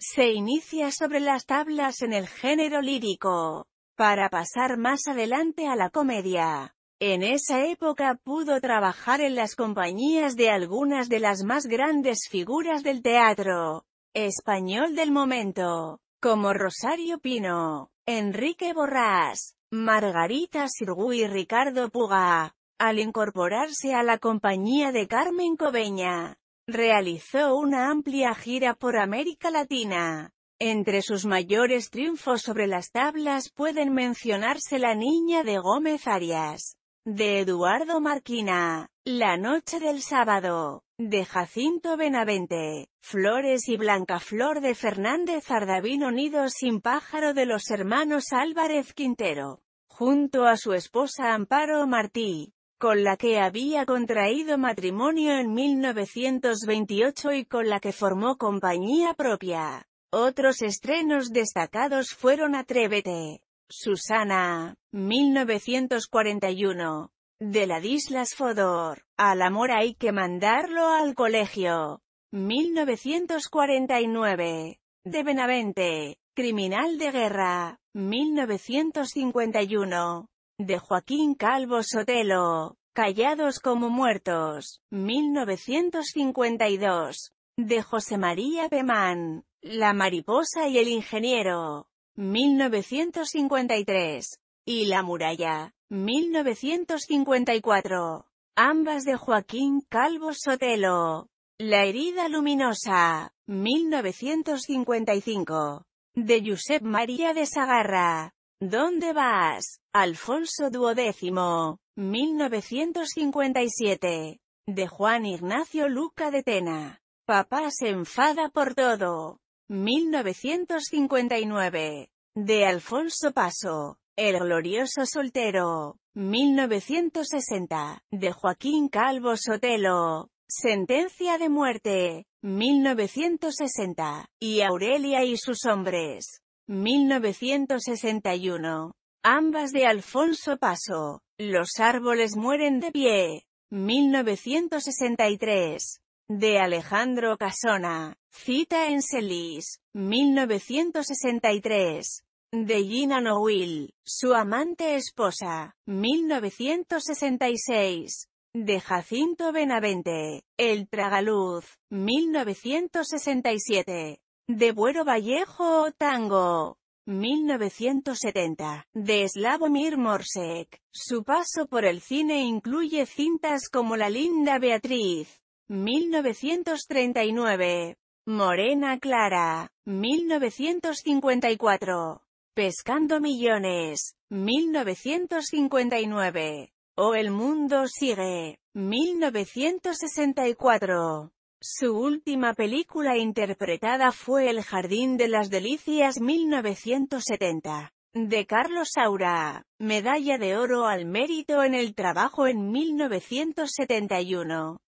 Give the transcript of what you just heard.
Se inicia sobre las tablas en el género lírico, para pasar más adelante a la comedia. En esa época pudo trabajar en las compañías de algunas de las más grandes figuras del teatro español del momento, como Rosario Pino, Enrique Borrás, Margarita Sirgu y Ricardo Puga, al incorporarse a la compañía de Carmen Cobeña. Realizó una amplia gira por América Latina. Entre sus mayores triunfos sobre las tablas pueden mencionarse La Niña de Gómez Arias, de Eduardo Marquina, La Noche del Sábado, de Jacinto Benavente, Flores y Blanca Flor de Fernández Ardavino Nido sin pájaro de los hermanos Álvarez Quintero, junto a su esposa Amparo Martí con la que había contraído matrimonio en 1928 y con la que formó compañía propia. Otros estrenos destacados fueron Atrévete, Susana, 1941, de Dislas Fodor, Al amor hay que mandarlo al colegio, 1949, de Benavente, Criminal de Guerra, 1951, de Joaquín Calvo Sotelo, Callados como muertos, 1952, de José María Pemán, La mariposa y el ingeniero, 1953, y La muralla, 1954, ambas de Joaquín Calvo Sotelo, La herida luminosa, 1955, de Josep María de Sagarra, ¿Dónde vas? Alfonso Duodécimo, 1957. De Juan Ignacio Luca de Tena. Papá se enfada por todo. 1959. De Alfonso Paso. El glorioso soltero. 1960. De Joaquín Calvo Sotelo. Sentencia de muerte. 1960. Y Aurelia y sus hombres. 1961. Ambas de Alfonso Paso. Los árboles mueren de pie. 1963. De Alejandro Casona. Cita en Celis. 1963. De Gina Nowil. Su amante esposa. 1966. De Jacinto Benavente. El Tragaluz. 1967 de Buero Vallejo Tango. 1970, de Slavomir Morsek. Su paso por el cine incluye cintas como La linda Beatriz, 1939, Morena Clara, 1954, Pescando Millones, 1959, o El Mundo Sigue, 1964. Su última película interpretada fue El Jardín de las Delicias 1970, de Carlos Saura, medalla de oro al mérito en el trabajo en 1971.